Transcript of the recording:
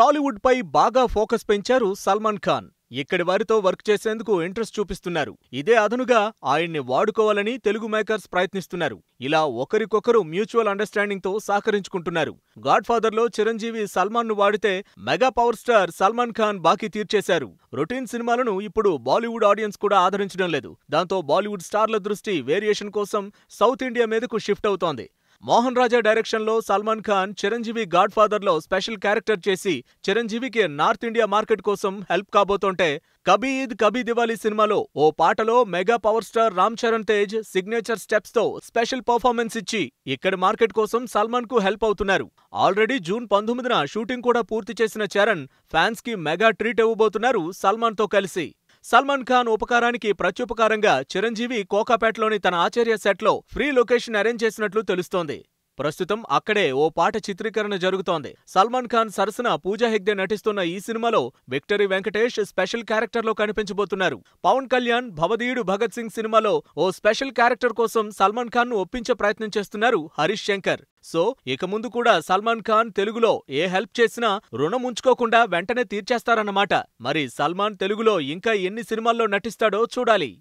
టాలీవుడ్ పై బాగా ఫోకస్ పెంచారు సల్మాన్ ఖాన్ ఇక్కడి వారితో వర్క్ చేసేందుకు ఇంట్రెస్ట్ చూపిస్తున్నారు ఇదే అదనుగా ఆయన్ని వాడుకోవాలని తెలుగు మేకర్స్ ప్రయత్నిస్తున్నారు ఇలా ఒకరికొకరు మ్యూచువల్ అండర్స్టాండింగ్తో సహకరించుకుంటున్నారు గాడ్ లో చిరంజీవి సల్మాన్ ను వాడితే mega power star Salman Khan బాకీ తీర్చేశారు రొటీన్ సినిమాలను ఇప్పుడు బాలీవుడ్ ఆడియన్స్ కూడా ఆదరించడం లేదు దాంతో బాలీవుడ్ స్టార్ల దృష్టి వేరియేషన్ కోసం సౌత్ ఇండియా మీదకు షిఫ్ట్ అవుతోంది మోహన్ రాజా డైరెక్షన్లో సల్మాన్ ఖాన్ చిరంజీవి గాడ్ లో స్పెషల్ క్యారెక్టర్ చేసి చిరంజీవికి నార్త్ ఇండియా మార్కెట్ కోసం హెల్ప్ కాబోతుంటే కబీ ఈద్ కబీ దివాళీ సినిమాలో ఓ పాటలో mega power star Ram Charan Tej signature steps తో స్పెషల్ పర్ఫార్మెన్స్ ఇచ్చి ఇక్కడ మార్కెట్ కోసం సల్మాన్ కు హెల్ప్ అవుతున్నారు ఆల్రెడీ జూన్ పంతొమ్మిదిన షూటింగ్ కూడా పూర్తి చేసిన చరణ్ ఫ్యాన్స్ కి మెగా ట్రీట్ ఇవ్వబోతున్నారు సల్మాన్ తో కలిసి సల్మాన్ ఖాన్ ఉపకారానికి ప్రత్యుపకారంగా చిరంజీవి కోకాపేటలోని తన ఆచార్య సెట్లో ఫ్రీ లొకేషన్ అరేంజ్ చేసినట్లు తెలుస్తోంది ప్రస్తుతం అక్కడే ఓ పాట చిత్రీకరణ జరుగుతోంది సల్మాన్ ఖాన్ సరసన పూజా హెగ్డే నటిస్తున్న ఈ సినిమాలో విక్టరీ వెంకటేష్ స్పెషల్ క్యారెక్టర్లో కనిపించబోతున్నారు పవన్ కళ్యాణ్ భవదీయుడు భగత్ సింగ్ సినిమాలో ఓ స్పెషల్ క్యారెక్టర్ కోసం సల్మాన్ ఖాన్ ను ఒప్పించే ప్రయత్నం చేస్తున్నారు హరీష్ శంకర్ సో ఇక ముందు కూడా సల్మాన్ ఖాన్ తెలుగులో ఏ హెల్ప్ చేసినా రుణం ఉంచుకోకుండా వెంటనే తీర్చేస్తారన్నమాట మరి సల్మాన్ తెలుగులో ఇంకా ఎన్ని సినిమాల్లో నటిస్తాడో చూడాలి